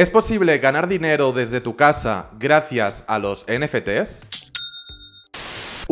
¿Es posible ganar dinero desde tu casa gracias a los NFTs?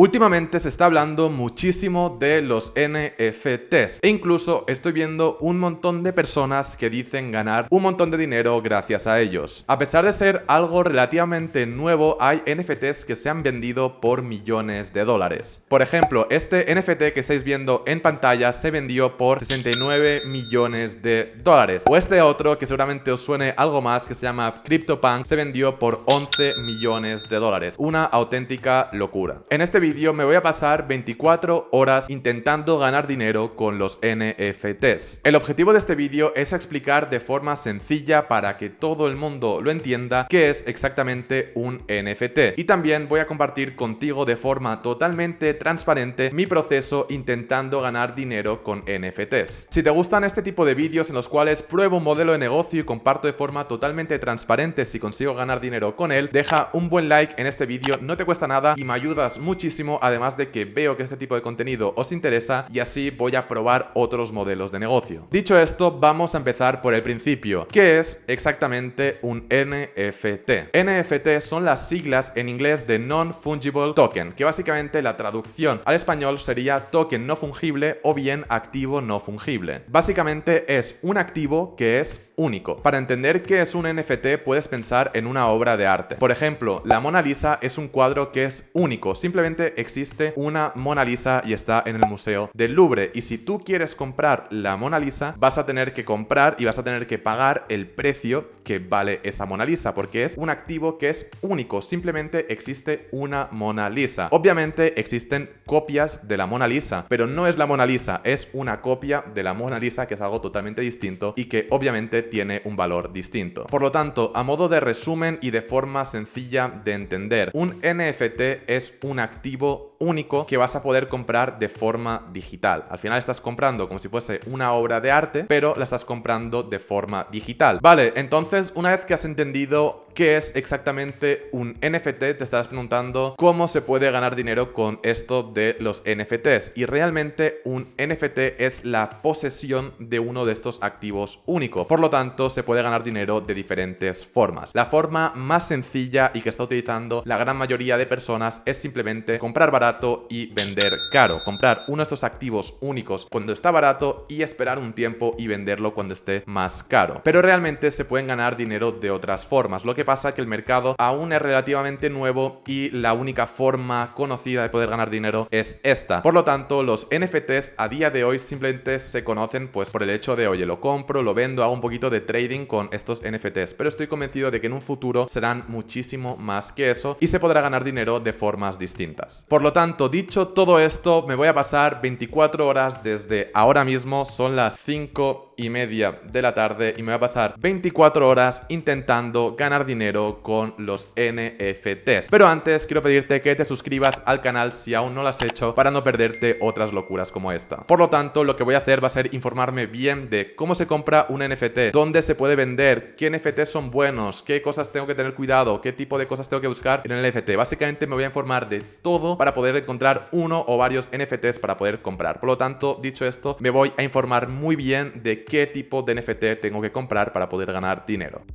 Últimamente se está hablando muchísimo de los NFTs e incluso estoy viendo un montón de personas que dicen ganar un montón de dinero gracias a ellos. A pesar de ser algo relativamente nuevo, hay NFTs que se han vendido por millones de dólares. Por ejemplo, este NFT que estáis viendo en pantalla se vendió por 69 millones de dólares. O este otro que seguramente os suene algo más que se llama CryptoPunk se vendió por 11 millones de dólares. Una auténtica locura. En este me voy a pasar 24 horas intentando ganar dinero con los NFTs. El objetivo de este vídeo es explicar de forma sencilla para que todo el mundo lo entienda qué es exactamente un NFT. Y también voy a compartir contigo de forma totalmente transparente mi proceso intentando ganar dinero con NFTs. Si te gustan este tipo de vídeos en los cuales pruebo un modelo de negocio y comparto de forma totalmente transparente si consigo ganar dinero con él, deja un buen like en este vídeo, no te cuesta nada y me ayudas muchísimo además de que veo que este tipo de contenido os interesa y así voy a probar otros modelos de negocio. Dicho esto, vamos a empezar por el principio. ¿Qué es exactamente un NFT? NFT son las siglas en inglés de Non-Fungible Token, que básicamente la traducción al español sería token no fungible o bien activo no fungible. Básicamente es un activo que es único. Para entender qué es un NFT puedes pensar en una obra de arte. Por ejemplo, la Mona Lisa es un cuadro que es único, simplemente existe una Mona Lisa y está en el Museo del Louvre. Y si tú quieres comprar la Mona Lisa, vas a tener que comprar y vas a tener que pagar el precio que vale esa Mona Lisa, porque es un activo que es único, simplemente existe una Mona Lisa. Obviamente existen copias de la Mona Lisa, pero no es la Mona Lisa, es una copia de la Mona Lisa, que es algo totalmente distinto y que obviamente tiene un valor distinto. Por lo tanto, a modo de resumen y de forma sencilla de entender, un NFT es un activo único que vas a poder comprar de forma digital. Al final estás comprando como si fuese una obra de arte, pero la estás comprando de forma digital. Vale, entonces una vez que has entendido ¿Qué es exactamente un NFT? Te estás preguntando cómo se puede ganar dinero con esto de los NFTs. Y realmente un NFT es la posesión de uno de estos activos único. Por lo tanto, se puede ganar dinero de diferentes formas. La forma más sencilla y que está utilizando la gran mayoría de personas es simplemente comprar barato y vender caro. Comprar uno de estos activos únicos cuando está barato y esperar un tiempo y venderlo cuando esté más caro. Pero realmente se pueden ganar dinero de otras formas. Lo que pasa que el mercado aún es relativamente nuevo y la única forma conocida de poder ganar dinero es esta. Por lo tanto, los NFTs a día de hoy simplemente se conocen pues por el hecho de, oye, lo compro, lo vendo, hago un poquito de trading con estos NFTs, pero estoy convencido de que en un futuro serán muchísimo más que eso y se podrá ganar dinero de formas distintas. Por lo tanto, dicho todo esto, me voy a pasar 24 horas desde ahora mismo, son las 5 y media de la tarde y me voy a pasar 24 horas intentando ganar dinero con los NFTs. Pero antes quiero pedirte que te suscribas al canal si aún no lo has hecho para no perderte otras locuras como esta. Por lo tanto, lo que voy a hacer va a ser informarme bien de cómo se compra un NFT, dónde se puede vender, qué NFTs son buenos, qué cosas tengo que tener cuidado, qué tipo de cosas tengo que buscar en el NFT. Básicamente me voy a informar de todo para poder encontrar uno o varios NFTs para poder comprar. Por lo tanto, dicho esto, me voy a informar muy bien de qué tipo de NFT tengo que comprar para poder ganar dinero.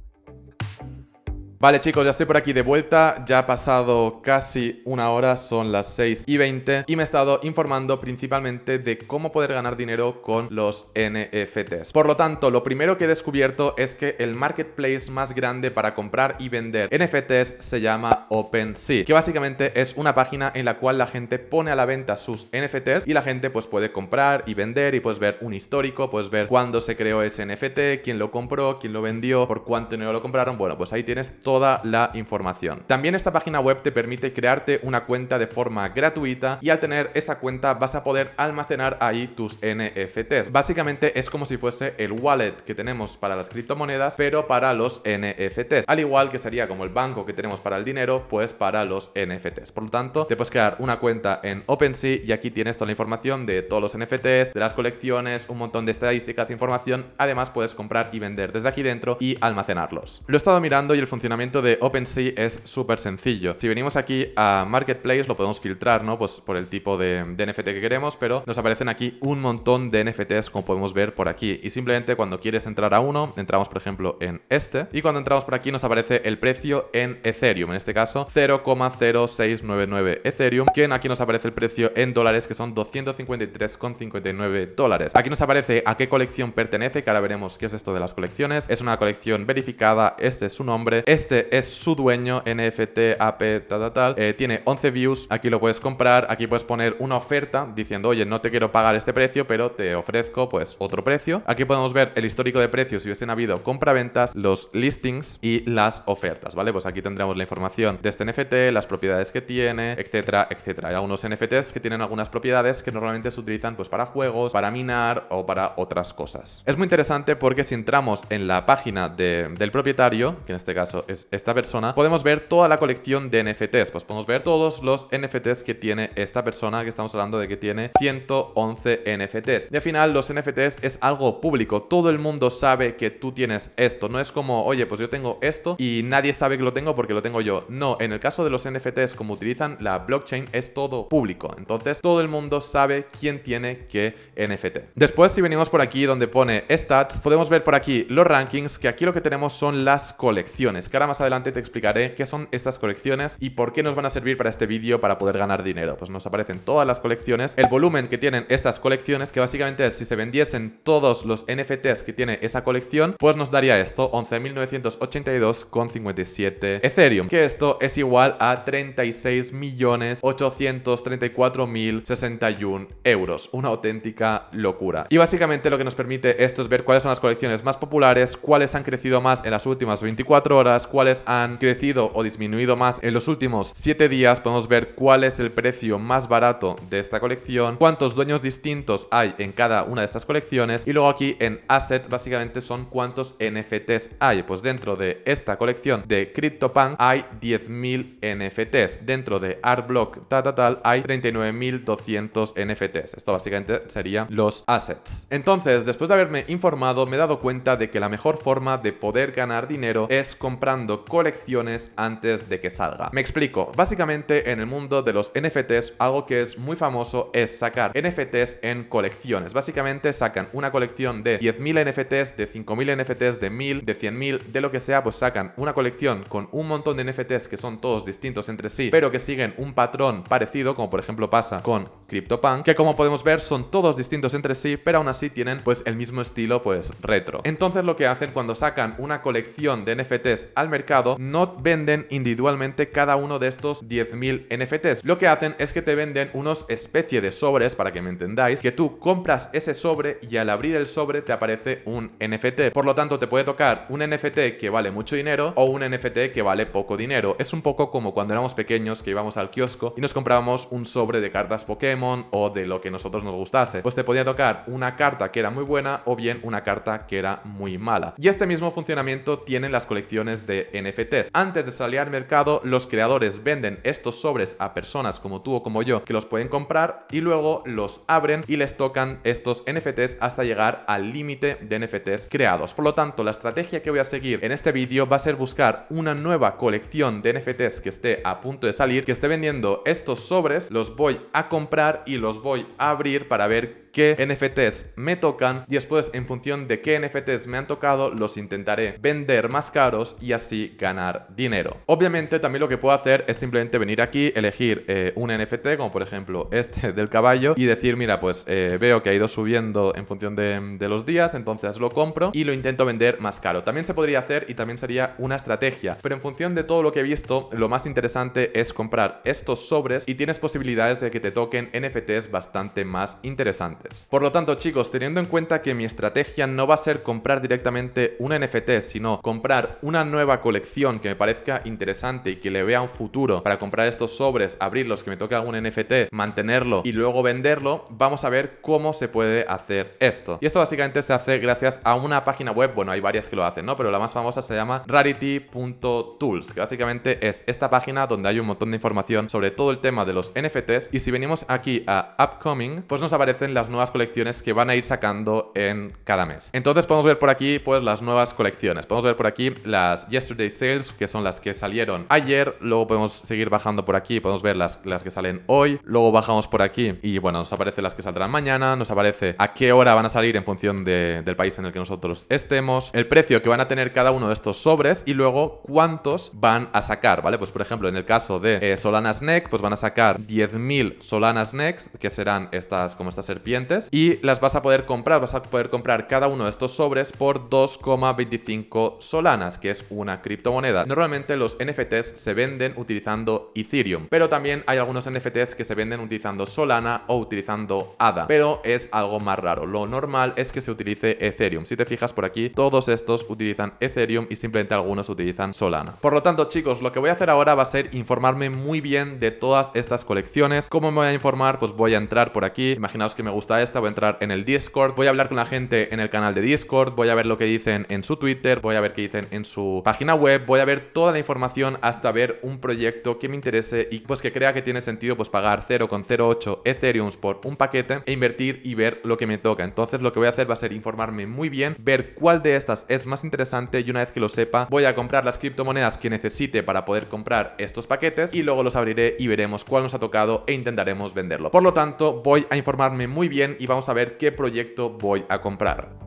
Vale chicos, ya estoy por aquí de vuelta, ya ha pasado casi una hora, son las 6 y 20 y me he estado informando principalmente de cómo poder ganar dinero con los NFTs. Por lo tanto, lo primero que he descubierto es que el marketplace más grande para comprar y vender NFTs se llama OpenSea, que básicamente es una página en la cual la gente pone a la venta sus NFTs y la gente pues puede comprar y vender y pues ver un histórico, pues ver cuándo se creó ese NFT, quién lo compró, quién lo vendió, por cuánto dinero lo compraron. Bueno, pues ahí tienes todo toda la información. También esta página web te permite crearte una cuenta de forma gratuita y al tener esa cuenta vas a poder almacenar ahí tus NFTs. Básicamente es como si fuese el wallet que tenemos para las criptomonedas, pero para los NFTs. Al igual que sería como el banco que tenemos para el dinero, pues para los NFTs. Por lo tanto, te puedes crear una cuenta en OpenSea y aquí tienes toda la información de todos los NFTs, de las colecciones, un montón de estadísticas, información. Además, puedes comprar y vender desde aquí dentro y almacenarlos. Lo he estado mirando y el funcionamiento de OpenSea es súper sencillo. Si venimos aquí a Marketplace, lo podemos filtrar, ¿no? Pues por el tipo de, NFT que queremos, pero nos aparecen aquí un montón de NFTs, como podemos ver por aquí. Y simplemente cuando quieres entrar a uno, entramos, por ejemplo, en este. Y cuando entramos por aquí, nos aparece el precio en Ethereum. En este caso, 0,0699 Ethereum. Que aquí nos aparece el precio en dólares, que son 253,59 dólares. Aquí nos aparece a qué colección pertenece, que ahora veremos qué es esto de las colecciones. Es una colección verificada, este es su nombre, este este es su dueño, NFT, AP, tal, tal, eh, tal. tiene 11 views, aquí lo puedes comprar, aquí puedes poner una oferta diciendo, oye, no te quiero pagar este precio, pero te ofrezco pues otro precio. Aquí podemos ver el histórico de precios si hubiesen habido compraventas, los listings y las ofertas, ¿vale? Pues aquí tendremos la información de este NFT, las propiedades que tiene, etcétera, etcétera. Hay algunos NFTs que tienen algunas propiedades que normalmente se utilizan pues para juegos, para minar o para otras cosas. Es muy interesante porque si entramos en la página del propietario, que en este caso es esta persona, podemos ver toda la colección de NFTs. Pues podemos ver todos los NFTs que tiene esta persona, que estamos hablando de que tiene 111 NFTs. Y al final, los NFTs es algo público. Todo el mundo sabe que tú tienes esto. No es como, oye, pues yo tengo esto y nadie sabe que lo tengo porque lo tengo yo. No, en el caso de los NFTs, como utilizan la blockchain, es todo público. Entonces, todo el mundo sabe quién tiene qué NFT. Después, si venimos por aquí donde pone stats, podemos ver por aquí los rankings, que aquí lo que tenemos son las colecciones más adelante te explicaré qué son estas colecciones y por qué nos van a servir para este vídeo para poder ganar dinero. Pues nos aparecen todas las colecciones, el volumen que tienen estas colecciones, que básicamente si se vendiesen todos los NFTs que tiene esa colección, pues nos daría esto, 11.982,57 Ethereum, que esto es igual a 36.834.061 euros. Una auténtica locura. Y básicamente lo que nos permite esto es ver cuáles son las colecciones más populares, cuáles han crecido más en las últimas 24 horas, cuáles han crecido o disminuido más en los últimos 7 días, podemos ver cuál es el precio más barato de esta colección, cuántos dueños distintos hay en cada una de estas colecciones y luego aquí en asset básicamente son cuántos NFTs hay. Pues dentro de esta colección de CryptoPunk hay 10.000 NFTs, dentro de Artblock ta ta tal hay 39.200 NFTs. Esto básicamente serían los assets. Entonces, después de haberme informado, me he dado cuenta de que la mejor forma de poder ganar dinero es comprando colecciones antes de que salga. Me explico, básicamente en el mundo de los NFTs algo que es muy famoso es sacar NFTs en colecciones. Básicamente sacan una colección de 10.000 NFTs, de 5.000 NFTs, de 1.000, de 100.000, de lo que sea, pues sacan una colección con un montón de NFTs que son todos distintos entre sí, pero que siguen un patrón parecido, como por ejemplo pasa con CryptoPunk, que como podemos ver son todos distintos entre sí, pero aún así tienen pues el mismo estilo pues retro. Entonces lo que hacen cuando sacan una colección de NFTs al mercado no venden individualmente cada uno de estos 10.000 NFTs. Lo que hacen es que te venden unos especie de sobres, para que me entendáis, que tú compras ese sobre y al abrir el sobre te aparece un NFT. Por lo tanto, te puede tocar un NFT que vale mucho dinero o un NFT que vale poco dinero. Es un poco como cuando éramos pequeños que íbamos al kiosco y nos comprábamos un sobre de cartas Pokémon o de lo que nosotros nos gustase. Pues te podía tocar una carta que era muy buena o bien una carta que era muy mala. Y este mismo funcionamiento tienen las colecciones de NFTs. Antes de salir al mercado, los creadores venden estos sobres a personas como tú o como yo que los pueden comprar y luego los abren y les tocan estos NFTs hasta llegar al límite de NFTs creados. Por lo tanto, la estrategia que voy a seguir en este vídeo va a ser buscar una nueva colección de NFTs que esté a punto de salir, que esté vendiendo estos sobres, los voy a comprar y los voy a abrir para ver qué NFTs me tocan y después en función de qué NFTs me han tocado los intentaré vender más caros y así ganar dinero. Obviamente también lo que puedo hacer es simplemente venir aquí, elegir eh, un NFT como por ejemplo este del caballo y decir mira pues eh, veo que ha ido subiendo en función de los días entonces lo compro y lo intento vender más caro. También se podría hacer y también sería una estrategia pero en función de todo lo que he visto lo más interesante es comprar estos sobres y tienes posibilidades de que te toquen NFTs bastante más interesantes. Por lo tanto, chicos, teniendo en cuenta que mi estrategia no va a ser comprar directamente un NFT, sino comprar una nueva colección que me parezca interesante y que le vea un futuro para comprar estos sobres, abrirlos, que me toque algún NFT, mantenerlo y luego venderlo, vamos a ver cómo se puede hacer esto. Y esto básicamente se hace gracias a una página web, bueno, hay varias que lo hacen, ¿no? Pero la más famosa se llama rarity.tools, que básicamente es esta página donde hay un montón de información sobre todo el tema de los NFTs y si venimos aquí a Upcoming, pues nos aparecen las nuevas colecciones que van a ir sacando en cada mes. Entonces podemos ver por aquí pues las nuevas colecciones. Podemos ver por aquí las Yesterday Sales, que son las que salieron ayer. Luego podemos seguir bajando por aquí, podemos ver las, las que salen hoy. Luego bajamos por aquí y bueno, nos aparece las que saldrán mañana. Nos aparece a qué hora van a salir en función del país en el que nosotros estemos. El precio que van a tener cada uno de estos sobres y luego cuántos van a sacar, ¿vale? Pues por ejemplo, en el caso de eh, Solana Snack, pues van a sacar 10.000 Solana Snacks, que serán estas como estas serpiente y las vas a poder comprar. Vas a poder comprar cada uno de estos sobres por 2,25 solanas, que es una criptomoneda. Normalmente los NFTs se venden utilizando Ethereum, pero también hay algunos NFTs que se venden utilizando Solana o utilizando ADA, pero es algo más raro. Lo normal es que se utilice Ethereum. Si te fijas por aquí, todos estos utilizan Ethereum y simplemente algunos utilizan Solana. Por lo tanto, chicos, lo que voy a hacer ahora va a ser informarme muy bien de todas estas colecciones. ¿Cómo me voy a informar? Pues voy a entrar por aquí. Imaginaos que me gusta esta, voy a entrar en el Discord, voy a hablar con la gente en el canal de Discord, voy a ver lo que dicen en su Twitter, voy a ver qué dicen en su página web, voy a ver toda la información hasta ver un proyecto que me interese y pues que crea que tiene sentido pues pagar 0,08 Ethereum por un paquete e invertir y ver lo que me toca. Entonces lo que voy a hacer va a ser informarme muy bien, ver cuál de estas es más interesante y una vez que lo sepa voy a comprar las criptomonedas que necesite para poder comprar estos paquetes y luego los abriré y veremos cuál nos ha tocado e intentaremos venderlo. Por lo tanto voy a informarme muy bien y vamos a ver qué proyecto voy a comprar.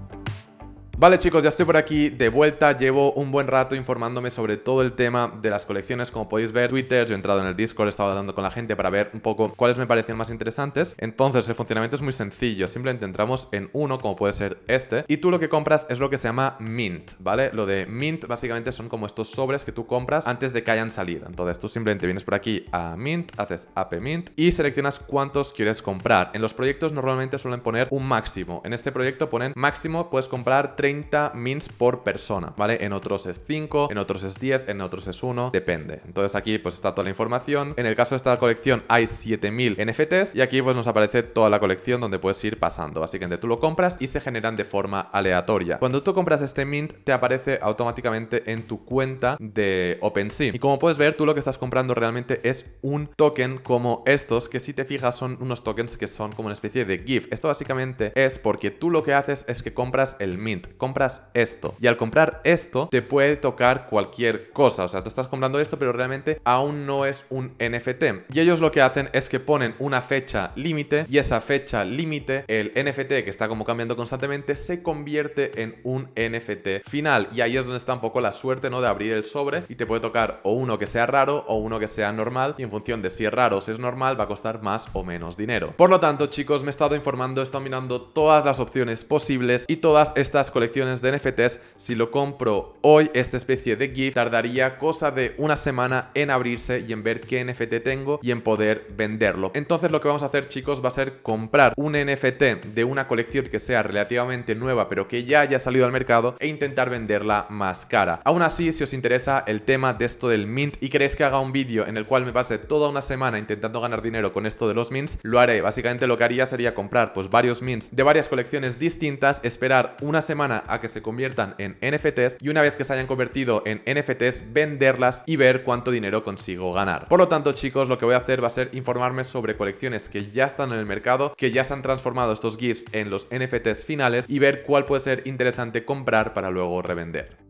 Vale chicos, ya estoy por aquí de vuelta, llevo un buen rato informándome sobre todo el tema de las colecciones, como podéis ver, Twitter, yo he entrado en el Discord, he estado hablando con la gente para ver un poco cuáles me parecían más interesantes, entonces el funcionamiento es muy sencillo, simplemente entramos en uno, como puede ser este, y tú lo que compras es lo que se llama Mint, ¿vale? Lo de Mint básicamente son como estos sobres que tú compras antes de que hayan salido, entonces tú simplemente vienes por aquí a Mint, haces AP Mint y seleccionas cuántos quieres comprar, en los proyectos normalmente suelen poner un máximo, en este proyecto ponen máximo puedes comprar 3 30 mints por persona, ¿vale? En otros es 5, en otros es 10, en otros es 1, depende. Entonces aquí pues está toda la información. En el caso de esta colección hay 7000 NFTs y aquí pues nos aparece toda la colección donde puedes ir pasando. Así que tú lo compras y se generan de forma aleatoria. Cuando tú compras este mint te aparece automáticamente en tu cuenta de OpenSea. Y como puedes ver, tú lo que estás comprando realmente es un token como estos, que si te fijas son unos tokens que son como una especie de GIF. Esto básicamente es porque tú lo que haces es que compras el mint, compras esto. Y al comprar esto, te puede tocar cualquier cosa. O sea, tú estás comprando esto, pero realmente aún no es un NFT. Y ellos lo que hacen es que ponen una fecha límite y esa fecha límite, el NFT que está como cambiando constantemente, se convierte en un NFT final. Y ahí es donde está un poco la suerte, ¿no? De abrir el sobre y te puede tocar o uno que sea raro o uno que sea normal. Y en función de si es raro o si es normal, va a costar más o menos dinero. Por lo tanto, chicos, me he estado informando, he estado mirando todas las opciones posibles y todas estas colecciones colecciones de NFTs, si lo compro hoy, esta especie de gift tardaría cosa de una semana en abrirse y en ver qué NFT tengo y en poder venderlo. Entonces lo que vamos a hacer chicos va a ser comprar un NFT de una colección que sea relativamente nueva pero que ya haya salido al mercado e intentar venderla más cara. Aún así, si os interesa el tema de esto del mint y queréis que haga un vídeo en el cual me pase toda una semana intentando ganar dinero con esto de los mints, lo haré. Básicamente lo que haría sería comprar pues varios mints de varias colecciones distintas, esperar una semana a que se conviertan en NFTs y una vez que se hayan convertido en NFTs venderlas y ver cuánto dinero consigo ganar. Por lo tanto chicos lo que voy a hacer va a ser informarme sobre colecciones que ya están en el mercado, que ya se han transformado estos GIFs en los NFTs finales y ver cuál puede ser interesante comprar para luego revender.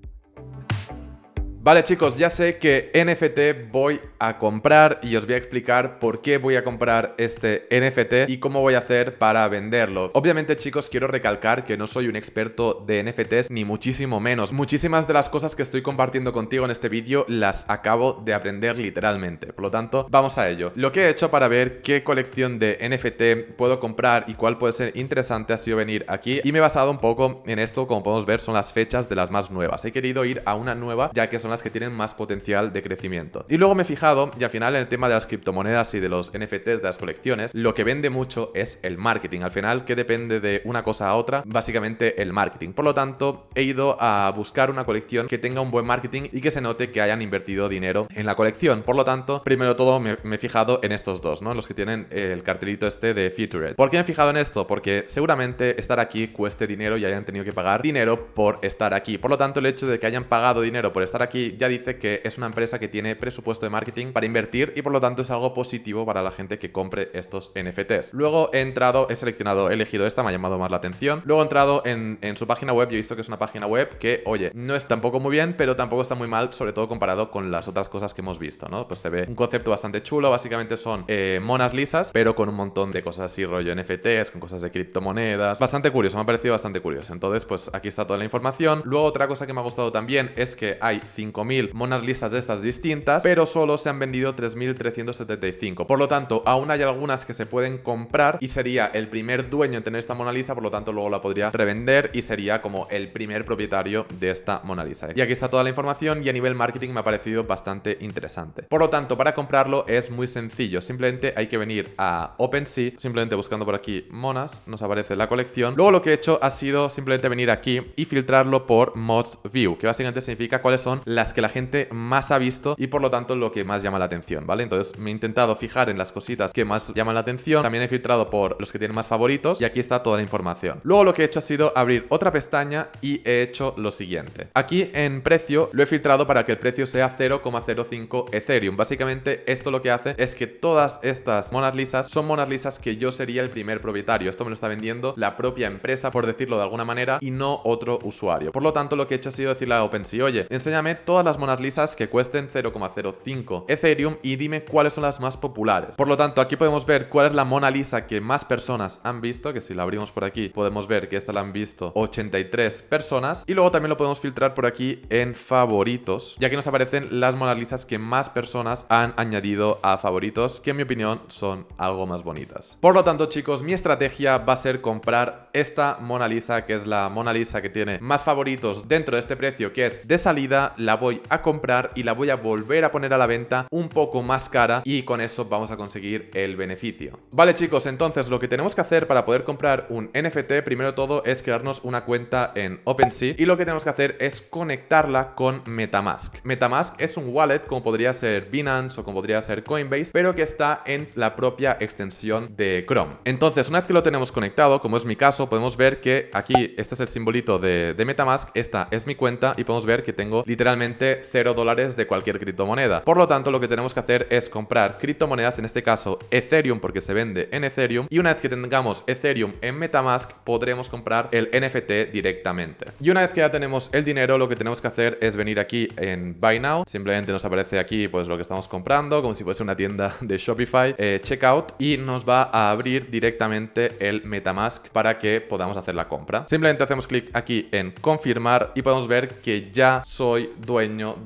Vale chicos, ya sé que NFT voy a comprar y os voy a explicar por qué voy a comprar este NFT y cómo voy a hacer para venderlo. Obviamente chicos, quiero recalcar que no soy un experto de NFTs ni muchísimo menos. Muchísimas de las cosas que estoy compartiendo contigo en este vídeo las acabo de aprender literalmente. Por lo tanto, vamos a ello. Lo que he hecho para ver qué colección de NFT puedo comprar y cuál puede ser interesante ha sido venir aquí y me he basado un poco en esto, como podemos ver son las fechas de las más nuevas. He querido ir a una nueva ya que son las que tienen más potencial de crecimiento. Y luego me he fijado, y al final en el tema de las criptomonedas y de los NFTs de las colecciones, lo que vende mucho es el marketing. Al final, que depende de una cosa a otra? Básicamente el marketing. Por lo tanto, he ido a buscar una colección que tenga un buen marketing y que se note que hayan invertido dinero en la colección. Por lo tanto, primero todo me, he fijado en estos dos, ¿no? Los que tienen el cartelito este de Featured. ¿Por qué me he fijado en esto? Porque seguramente estar aquí cueste dinero y hayan tenido que pagar dinero por estar aquí. Por lo tanto, el hecho de que hayan pagado dinero por estar aquí ya dice que es una empresa que tiene presupuesto de marketing para invertir y por lo tanto es algo positivo para la gente que compre estos NFTs. Luego he entrado, he seleccionado, he elegido esta, me ha llamado más la atención. Luego he entrado en, su página web y he visto que es una página web que, oye, no es tampoco muy bien, pero tampoco está muy mal, sobre todo comparado con las otras cosas que hemos visto, ¿no? Pues se ve un concepto bastante chulo, básicamente son eh, monas lisas, pero con un montón de cosas así, rollo NFTs, con cosas de criptomonedas. Bastante curioso, me ha parecido bastante curioso. Entonces, pues aquí está toda la información. Luego otra cosa que me ha gustado también es que hay 5 mil monas listas de estas distintas, pero solo se han vendido 3.375. Por lo tanto, aún hay algunas que se pueden comprar y sería el primer dueño en tener esta Mona Lisa, por lo tanto luego la podría revender y sería como el primer propietario de esta Mona Lisa. ¿eh? Y aquí está toda la información y a nivel marketing me ha parecido bastante interesante. Por lo tanto, para comprarlo es muy sencillo, simplemente hay que venir a OpenSea, simplemente buscando por aquí monas, nos aparece la colección. Luego lo que he hecho ha sido simplemente venir aquí y filtrarlo por Mods View, que básicamente significa cuáles son las las que la gente más ha visto y por lo tanto lo que más llama la atención, ¿vale? Entonces me he intentado fijar en las cositas que más llaman la atención, también he filtrado por los que tienen más favoritos y aquí está toda la información. Luego lo que he hecho ha sido abrir otra pestaña y he hecho lo siguiente. Aquí en precio lo he filtrado para que el precio sea 0,05 Ethereum. Básicamente esto lo que hace es que todas estas monas lisas son monas lisas que yo sería el primer propietario. Esto me lo está vendiendo la propia empresa, por decirlo de alguna manera, y no otro usuario. Por lo tanto, lo que he hecho ha sido decirle a OpenSea, oye, enséñame todas las monas Lisas que cuesten 0,05 Ethereum y dime cuáles son las más populares. Por lo tanto, aquí podemos ver cuál es la Mona Lisa que más personas han visto, que si la abrimos por aquí podemos ver que esta la han visto 83 personas. Y luego también lo podemos filtrar por aquí en favoritos, ya que nos aparecen las monas Lisas que más personas han añadido a favoritos, que en mi opinión son algo más bonitas. Por lo tanto, chicos, mi estrategia va a ser comprar esta Mona Lisa, que es la Mona Lisa que tiene más favoritos dentro de este precio, que es de salida, la voy a comprar y la voy a volver a poner a la venta un poco más cara y con eso vamos a conseguir el beneficio. Vale chicos, entonces lo que tenemos que hacer para poder comprar un NFT, primero todo es crearnos una cuenta en OpenSea y lo que tenemos que hacer es conectarla con Metamask. Metamask es un wallet como podría ser Binance o como podría ser Coinbase, pero que está en la propia extensión de Chrome. Entonces, una vez que lo tenemos conectado, como es mi caso, podemos ver que aquí este es el simbolito de, de Metamask, esta es mi cuenta y podemos ver que tengo literalmente cero 0 dólares de cualquier criptomoneda. Por lo tanto, lo que tenemos que hacer es comprar criptomonedas, en este caso Ethereum, porque se vende en Ethereum. Y una vez que tengamos Ethereum en Metamask, podremos comprar el NFT directamente. Y una vez que ya tenemos el dinero, lo que tenemos que hacer es venir aquí en Buy Now. Simplemente nos aparece aquí pues lo que estamos comprando, como si fuese una tienda de Shopify, eh, checkout, y nos va a abrir directamente el Metamask para que podamos hacer la compra. Simplemente hacemos clic aquí en confirmar y podemos ver que ya soy dueño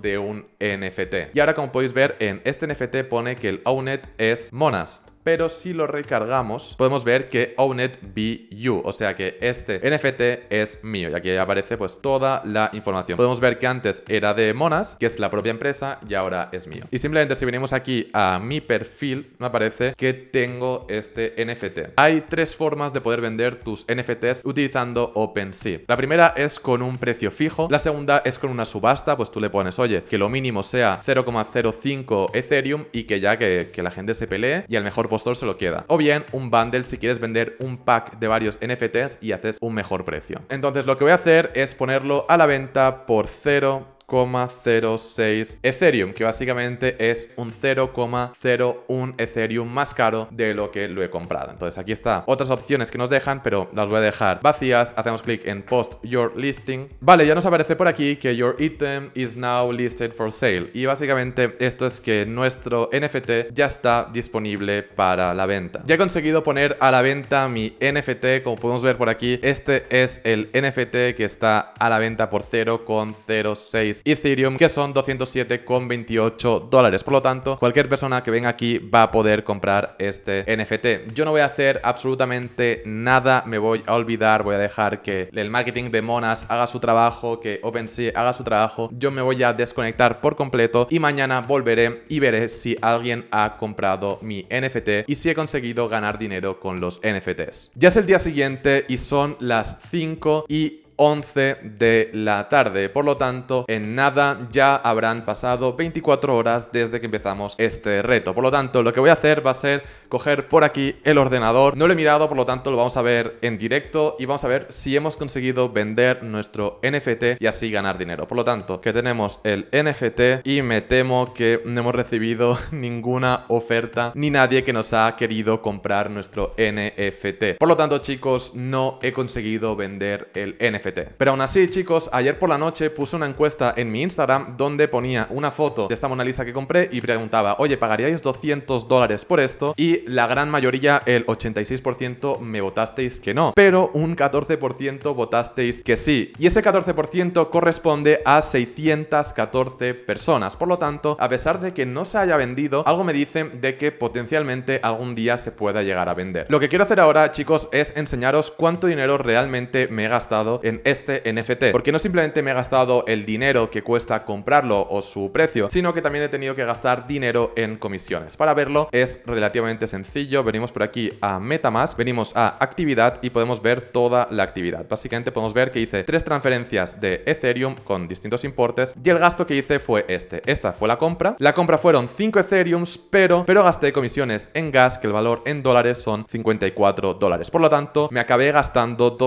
de un NFT. Y ahora como podéis ver en este NFT pone que el ownet es Monas pero si lo recargamos podemos ver que Owned BU, o sea que este NFT es mío y aquí aparece pues toda la información. Podemos ver que antes era de Monas, que es la propia empresa y ahora es mío. Y simplemente si venimos aquí a mi perfil me aparece que tengo este NFT. Hay tres formas de poder vender tus NFTs utilizando OpenSea. La primera es con un precio fijo, la segunda es con una subasta, pues tú le pones, oye, que lo mínimo sea 0,05 Ethereum y que ya que, que la gente se pelee y al mejor postor se lo queda. O bien un bundle si quieres vender un pack de varios NFTs y haces un mejor precio. Entonces lo que voy a hacer es ponerlo a la venta por cero 0,06 Ethereum, que básicamente es un 0,01 Ethereum más caro de lo que lo he comprado. Entonces aquí está otras opciones que nos dejan, pero las voy a dejar vacías. Hacemos clic en Post Your Listing. Vale, ya nos aparece por aquí que Your Item is now listed for sale. Y básicamente esto es que nuestro NFT ya está disponible para la venta. Ya he conseguido poner a la venta mi NFT, como podemos ver por aquí. Este es el NFT que está a la venta por 0,06 Ethereum, que son 207,28 dólares. Por lo tanto, cualquier persona que venga aquí va a poder comprar este NFT. Yo no voy a hacer absolutamente nada, me voy a olvidar, voy a dejar que el marketing de Monas haga su trabajo, que OpenSea haga su trabajo. Yo me voy a desconectar por completo y mañana volveré y veré si alguien ha comprado mi NFT y si he conseguido ganar dinero con los NFTs. Ya es el día siguiente y son las 5 y 11 de la tarde. Por lo tanto, en nada ya habrán pasado 24 horas desde que empezamos este reto. Por lo tanto, lo que voy a hacer va a ser coger por aquí el ordenador. No lo he mirado, por lo tanto, lo vamos a ver en directo y vamos a ver si hemos conseguido vender nuestro NFT y así ganar dinero. Por lo tanto, que tenemos el NFT y me temo que no hemos recibido ninguna oferta ni nadie que nos ha querido comprar nuestro NFT. Por lo tanto, chicos, no he conseguido vender el NFT. Pero aún así, chicos, ayer por la noche puse una encuesta en mi Instagram donde ponía una foto de esta Mona Lisa que compré y preguntaba, oye, ¿pagaríais 200 dólares por esto? Y la gran mayoría, el 86%, me votasteis que no, pero un 14% votasteis que sí. Y ese 14% corresponde a 614 personas. Por lo tanto, a pesar de que no se haya vendido, algo me dicen de que potencialmente algún día se pueda llegar a vender. Lo que quiero hacer ahora, chicos, es enseñaros cuánto dinero realmente me he gastado en este NFT. Porque no simplemente me he gastado el dinero que cuesta comprarlo o su precio, sino que también he tenido que gastar dinero en comisiones. Para verlo es relativamente sencillo. Venimos por aquí a MetaMask, venimos a actividad y podemos ver toda la actividad. Básicamente podemos ver que hice tres transferencias de Ethereum con distintos importes y el gasto que hice fue este. Esta fue la compra. La compra fueron 5 Ethereum pero, pero gasté comisiones en gas, que el valor en dólares son 54 dólares. Por lo tanto, me acabé gastando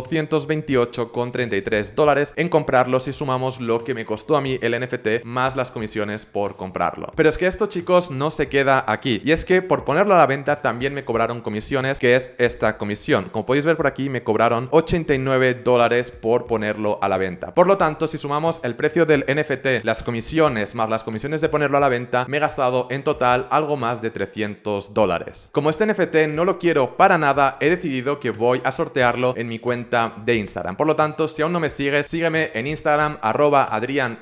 con 33 dólares en comprarlo si sumamos lo que me costó a mí el NFT más las comisiones por comprarlo. Pero es que esto chicos no se queda aquí y es que por ponerlo a la venta también me cobraron comisiones que es esta comisión. Como podéis ver por aquí me cobraron 89 dólares por ponerlo a la venta. Por lo tanto si sumamos el precio del NFT, las comisiones más las comisiones de ponerlo a la venta me he gastado en total algo más de 300 dólares. Como este NFT no lo quiero para nada he decidido que voy a sortearlo en mi cuenta de Instagram. Por lo tanto si aún no me sigues, sígueme en Instagram, arroba adrians,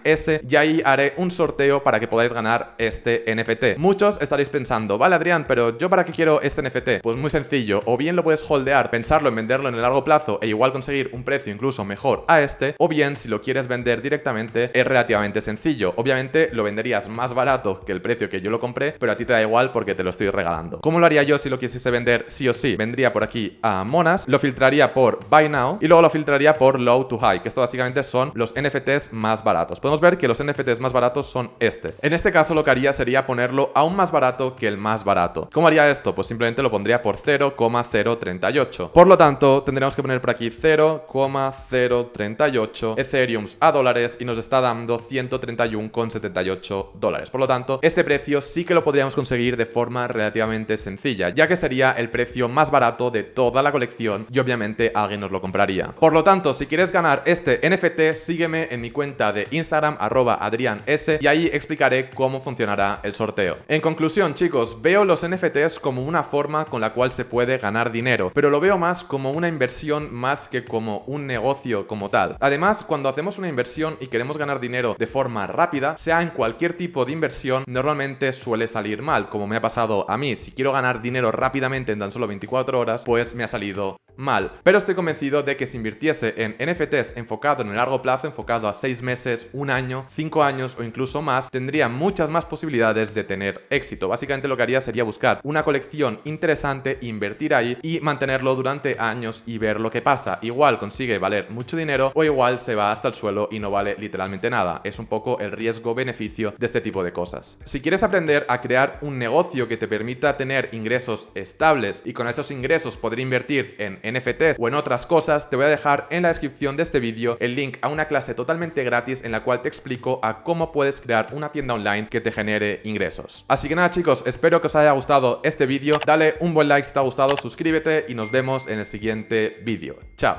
y ahí haré un sorteo para que podáis ganar este NFT. Muchos estaréis pensando, vale Adrián, pero yo para qué quiero este NFT? Pues muy sencillo, o bien lo puedes holdear, pensarlo en venderlo en el largo plazo e igual conseguir un precio incluso mejor a este, o bien si lo quieres vender directamente es relativamente sencillo. Obviamente lo venderías más barato que el precio que yo lo compré, pero a ti te da igual porque te lo estoy regalando. ¿Cómo lo haría yo si lo quisiese vender sí o sí? Vendría por aquí a Monas, lo filtraría por Buy Now y luego lo filtraría por lo to high, que esto básicamente son los NFTs más baratos. Podemos ver que los NFTs más baratos son este. En este caso lo que haría sería ponerlo aún más barato que el más barato. ¿Cómo haría esto? Pues simplemente lo pondría por 0,038. Por lo tanto, tendríamos que poner por aquí 0,038 Ethereum a dólares y nos está dando 131,78 dólares. Por lo tanto, este precio sí que lo podríamos conseguir de forma relativamente sencilla, ya que sería el precio más barato de toda la colección y obviamente alguien nos lo compraría. Por lo tanto, si quieres ganar este NFT, sígueme en mi cuenta de Instagram, arroba adrians, y ahí explicaré cómo funcionará el sorteo. En conclusión, chicos, veo los NFTs como una forma con la cual se puede ganar dinero, pero lo veo más como una inversión más que como un negocio como tal. Además, cuando hacemos una inversión y queremos ganar dinero de forma rápida, sea en cualquier tipo de inversión, normalmente suele salir mal, como me ha pasado a mí. Si quiero ganar dinero rápidamente en tan solo 24 horas, pues me ha salido mal. Pero estoy convencido de que si invirtiese en NFTs, NFTs enfocado en el largo plazo, enfocado a 6 meses, 1 año, 5 años o incluso más, tendría muchas más posibilidades de tener éxito. Básicamente lo que haría sería buscar una colección interesante, invertir ahí y mantenerlo durante años y ver lo que pasa. Igual consigue valer mucho dinero o igual se va hasta el suelo y no vale literalmente nada. Es un poco el riesgo-beneficio de este tipo de cosas. Si quieres aprender a crear un negocio que te permita tener ingresos estables y con esos ingresos poder invertir en NFTs o en otras cosas, te voy a dejar en la descripción de este vídeo el link a una clase totalmente gratis en la cual te explico a cómo puedes crear una tienda online que te genere ingresos. Así que nada chicos, espero que os haya gustado este vídeo, dale un buen like si te ha gustado, suscríbete y nos vemos en el siguiente vídeo. Chao.